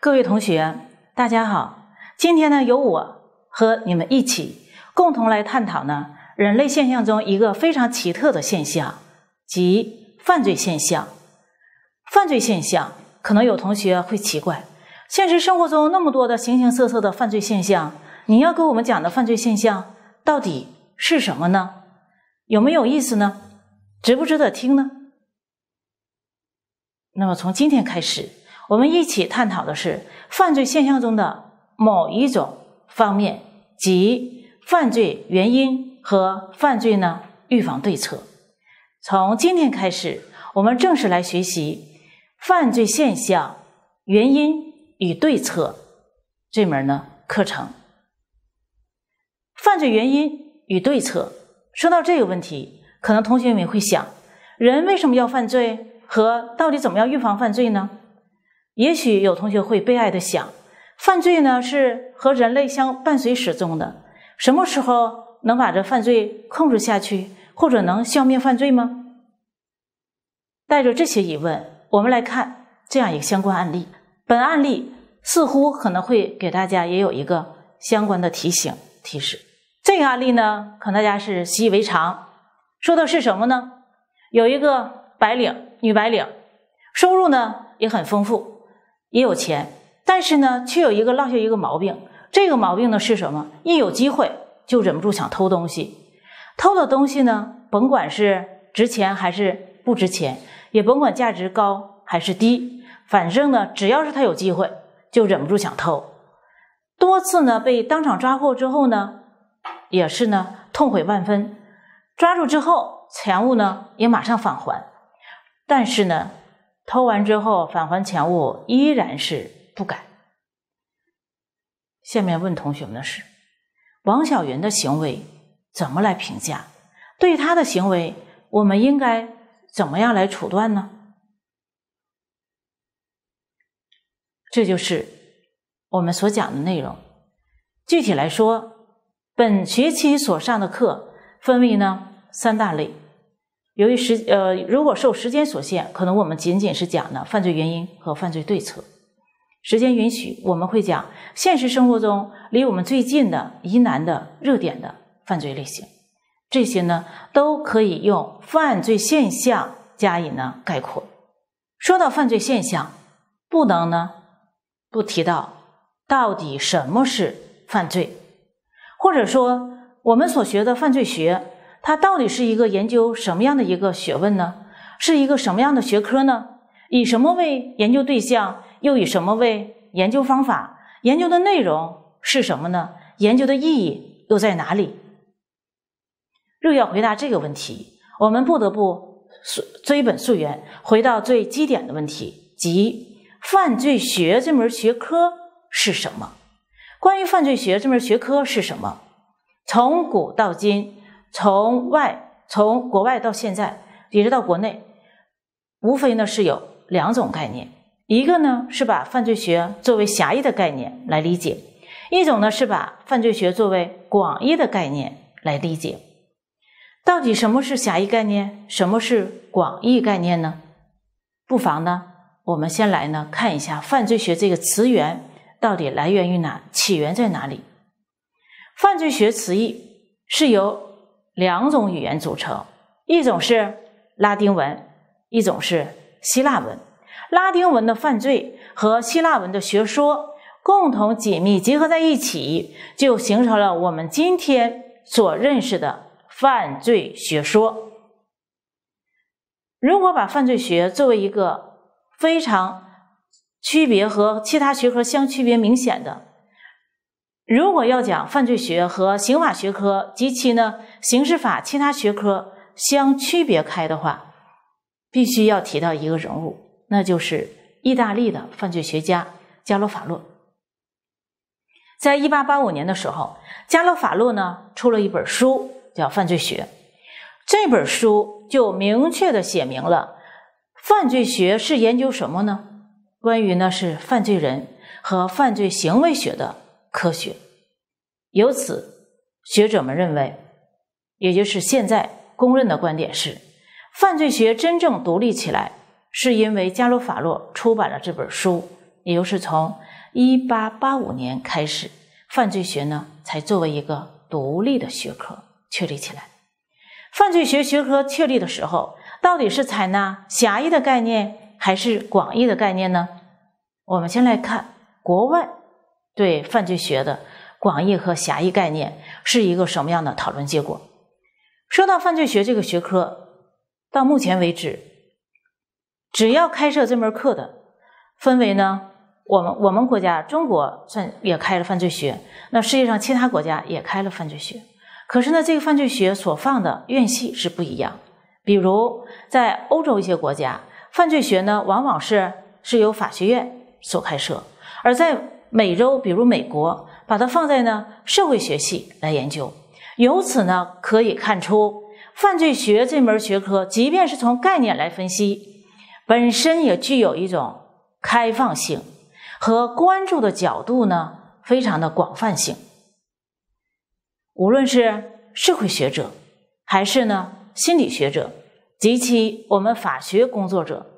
各位同学，大家好！今天呢，由我和你们一起共同来探讨呢人类现象中一个非常奇特的现象，即犯罪现象。犯罪现象，可能有同学会奇怪：现实生活中那么多的形形色色的犯罪现象，你要给我们讲的犯罪现象到底是什么呢？有没有意思呢？值不值得听呢？那么，从今天开始。我们一起探讨的是犯罪现象中的某一种方面即犯罪原因和犯罪呢预防对策。从今天开始，我们正式来学习犯罪现象原因与对策这门呢课程。犯罪原因与对策，说到这个问题，可能同学们会想：人为什么要犯罪？和到底怎么样预防犯罪呢？也许有同学会悲哀的想，犯罪呢是和人类相伴随始终的，什么时候能把这犯罪控制下去，或者能消灭犯罪吗？带着这些疑问，我们来看这样一个相关案例。本案例似乎可能会给大家也有一个相关的提醒提示。这个案例呢，可能大家是习以为常。说的是什么呢？有一个白领女白领，收入呢也很丰富。也有钱，但是呢，却有一个落下一个毛病。这个毛病呢是什么？一有机会就忍不住想偷东西。偷的东西呢，甭管是值钱还是不值钱，也甭管价值高还是低，反正呢，只要是他有机会，就忍不住想偷。多次呢被当场抓获之后呢，也是呢痛悔万分。抓住之后，财物呢也马上返还，但是呢。偷完之后返还钱物依然是不改。下面问同学们的是：王小云的行为怎么来评价？对他的行为，我们应该怎么样来处断呢？这就是我们所讲的内容。具体来说，本学期所上的课分为呢三大类。由于时呃，如果受时间所限，可能我们仅仅是讲的犯罪原因和犯罪对策。时间允许，我们会讲现实生活中离我们最近的疑难的热点的犯罪类型。这些呢，都可以用犯罪现象加以呢概括。说到犯罪现象，不能呢不提到到底什么是犯罪，或者说我们所学的犯罪学。它到底是一个研究什么样的一个学问呢？是一个什么样的学科呢？以什么为研究对象？又以什么为研究方法？研究的内容是什么呢？研究的意义又在哪里？若要回答这个问题，我们不得不追本溯源，回到最基点的问题，即犯罪学这门学科是什么？关于犯罪学这门学科是什么？从古到今。从外从国外到现在，一直到国内，无非呢是有两种概念，一个呢是把犯罪学作为狭义的概念来理解，一种呢是把犯罪学作为广义的概念来理解。到底什么是狭义概念，什么是广义概念呢？不妨呢，我们先来呢看一下犯罪学这个词源到底来源于哪，起源在哪里？犯罪学词义是由。两种语言组成，一种是拉丁文，一种是希腊文。拉丁文的犯罪和希腊文的学说共同紧密结合在一起，就形成了我们今天所认识的犯罪学说。如果把犯罪学作为一个非常区别和其他学科相区别明显的。如果要讲犯罪学和刑法学科及其呢刑事法其他学科相区别开的话，必须要提到一个人物，那就是意大利的犯罪学家加洛法洛。在一八八五年的时候，加洛法洛呢出了一本书，叫《犯罪学》。这本书就明确的写明了犯罪学是研究什么呢？关于呢是犯罪人和犯罪行为学的。科学，由此，学者们认为，也就是现在公认的观点是，犯罪学真正独立起来，是因为加罗法洛出版了这本书，也就是从一八八五年开始，犯罪学呢才作为一个独立的学科确立起来。犯罪学学科确立的时候，到底是采纳狭义的概念还是广义的概念呢？我们先来看国外。对犯罪学的广义和狭义概念是一个什么样的讨论结果？说到犯罪学这个学科，到目前为止，只要开设这门课的，分为呢，我们我们国家中国算也开了犯罪学，那世界上其他国家也开了犯罪学。可是呢，这个犯罪学所放的院系是不一样。比如在欧洲一些国家，犯罪学呢往往是是由法学院所开设，而在美洲，比如美国，把它放在呢社会学系来研究。由此呢可以看出，犯罪学这门学科，即便是从概念来分析，本身也具有一种开放性和关注的角度呢非常的广泛性。无论是社会学者，还是呢心理学者，及其我们法学工作者。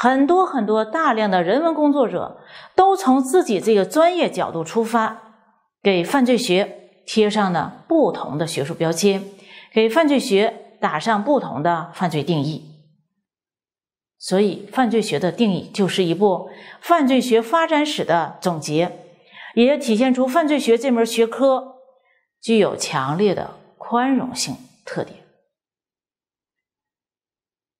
很多很多大量的人文工作者都从自己这个专业角度出发，给犯罪学贴上了不同的学术标签，给犯罪学打上不同的犯罪定义。所以，犯罪学的定义就是一部犯罪学发展史的总结，也体现出犯罪学这门学科具有强烈的宽容性特点。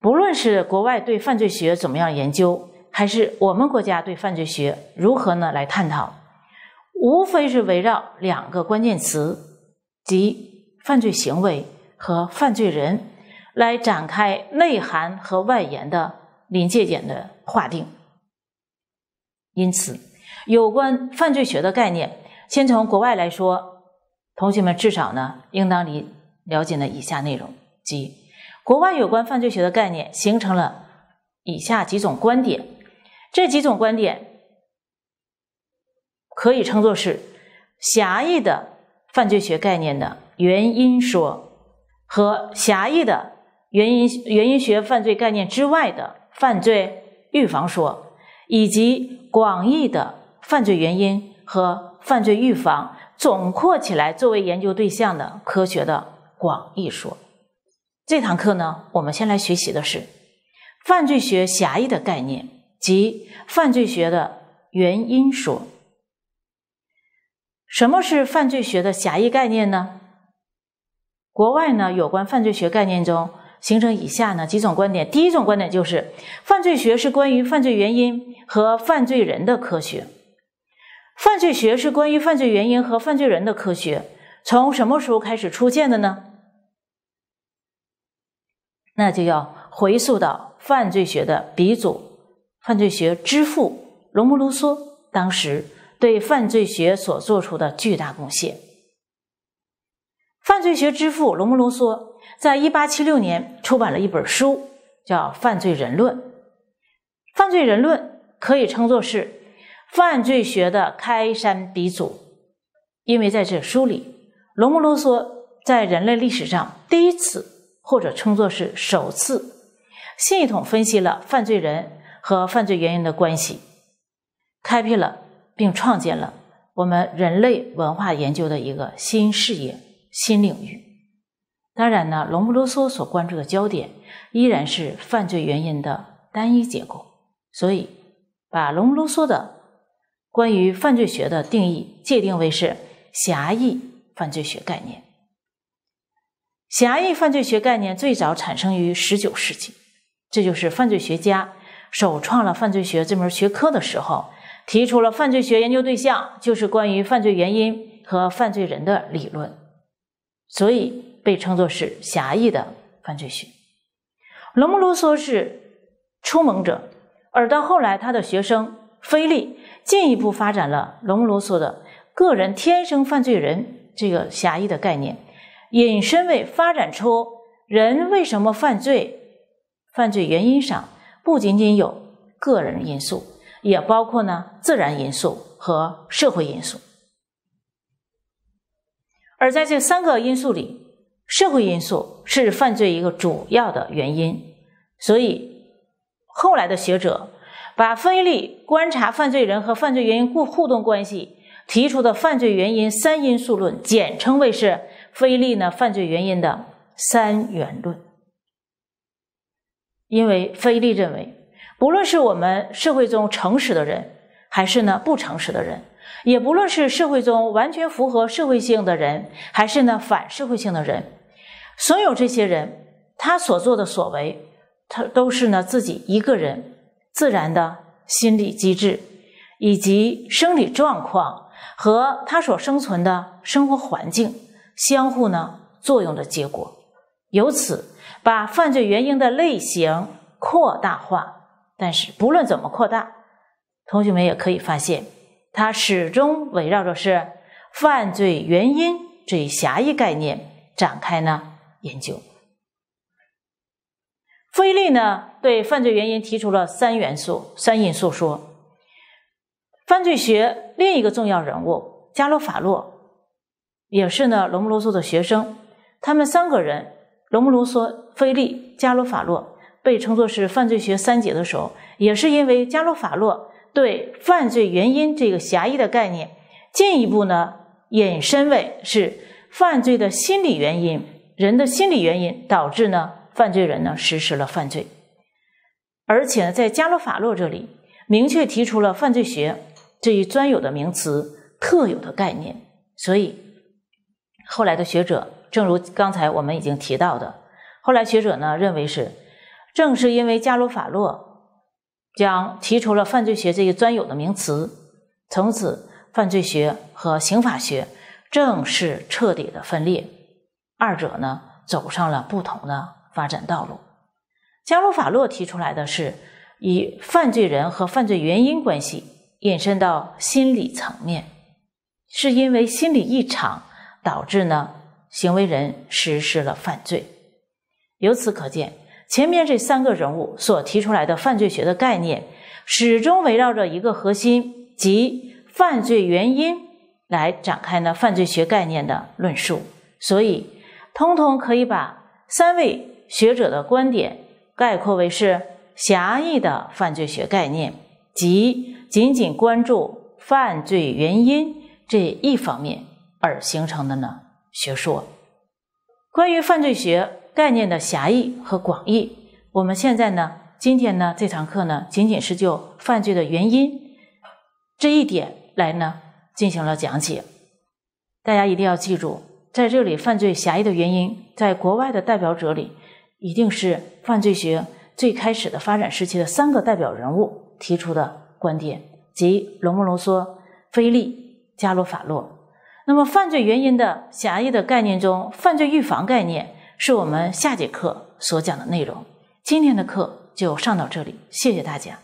不论是国外对犯罪学怎么样研究，还是我们国家对犯罪学如何呢来探讨，无非是围绕两个关键词即犯罪行为和犯罪人来展开内涵和外延的临界点的划定。因此，有关犯罪学的概念，先从国外来说，同学们至少呢应当理了解了以下内容即。国外有关犯罪学的概念形成了以下几种观点，这几种观点可以称作是狭义的犯罪学概念的原因说和狭义的原因原因学犯罪概念之外的犯罪预防说，以及广义的犯罪原因和犯罪预防总括起来作为研究对象的科学的广义说。这堂课呢，我们先来学习的是犯罪学狭义的概念及犯罪学的原因说。什么是犯罪学的狭义概念呢？国外呢，有关犯罪学概念中形成以下呢几种观点。第一种观点就是，犯罪学是关于犯罪原因和犯罪人的科学。犯罪学是关于犯罪原因和犯罪人的科学。从什么时候开始出现的呢？那就要回溯到犯罪学的鼻祖、犯罪学之父罗穆卢梭当时对犯罪学所做出的巨大贡献。犯罪学之父罗穆卢梭在一八七六年出版了一本书，叫《犯罪人论》。《犯罪人论》可以称作是犯罪学的开山鼻祖，因为在这书里，罗穆卢梭在人类历史上第一次。或者称作是首次系统分析了犯罪人和犯罪原因的关系，开辟了并创建了我们人类文化研究的一个新视野、新领域。当然呢，隆布罗梭所关注的焦点依然是犯罪原因的单一结构，所以把隆布罗梭的关于犯罪学的定义界定为是狭义犯罪学概念。狭义犯罪学概念最早产生于十九世纪，这就是犯罪学家首创了犯罪学这门学科的时候，提出了犯罪学研究对象就是关于犯罪原因和犯罪人的理论，所以被称作是狭义的犯罪学。龙布罗梭是出蒙者，而到后来他的学生菲利进一步发展了龙布罗梭的“个人天生犯罪人”这个狭义的概念。引申为发展出人为什么犯罪，犯罪原因上不仅仅有个人因素，也包括呢自然因素和社会因素。而在这三个因素里，社会因素是犯罪一个主要的原因。所以后来的学者把分析观察犯罪人和犯罪原因互互动关系提出的犯罪原因三因素论，简称为是。菲利呢犯罪原因的三元论，因为菲利认为，不论是我们社会中诚实的人，还是呢不诚实的人，也不论是社会中完全符合社会性的人，还是呢反社会性的人，所有这些人，他所做的所为，他都是呢自己一个人自然的心理机制，以及生理状况和他所生存的生活环境。相互呢作用的结果，由此把犯罪原因的类型扩大化。但是不论怎么扩大，同学们也可以发现，它始终围绕着是犯罪原因这一狭义概念展开呢研究。菲利呢对犯罪原因提出了三元素、三因素说。犯罪学另一个重要人物加洛法洛。也是呢，罗姆罗梭的学生，他们三个人，罗姆罗梭、菲利、加罗法洛被称作是犯罪学三杰的时候，也是因为加罗法洛对犯罪原因这个狭义的概念进一步呢引申为是犯罪的心理原因，人的心理原因导致呢犯罪人呢实施了犯罪，而且呢，在加罗法洛这里明确提出了犯罪学这一专有的名词特有的概念，所以。后来的学者，正如刚才我们已经提到的，后来学者呢认为是，正是因为加罗法洛将提出了犯罪学这一专有的名词，从此犯罪学和刑法学正式彻底的分裂，二者呢走上了不同的发展道路。加罗法洛提出来的是以犯罪人和犯罪原因关系引申到心理层面，是因为心理异常。导致呢，行为人实施了犯罪。由此可见，前面这三个人物所提出来的犯罪学的概念，始终围绕着一个核心，即犯罪原因来展开呢犯罪学概念的论述。所以，通通可以把三位学者的观点概括为是狭义的犯罪学概念，即仅仅关注犯罪原因这一方面。而形成的呢学说，关于犯罪学概念的狭义和广义，我们现在呢，今天呢这堂课呢，仅仅是就犯罪的原因这一点来呢进行了讲解。大家一定要记住，在这里犯罪狭义的原因，在国外的代表者里，一定是犯罪学最开始的发展时期的三个代表人物提出的观点，即罗摩罗梭、菲利、加罗法洛。那么，犯罪原因的狭义的概念中，犯罪预防概念是我们下节课所讲的内容。今天的课就上到这里，谢谢大家。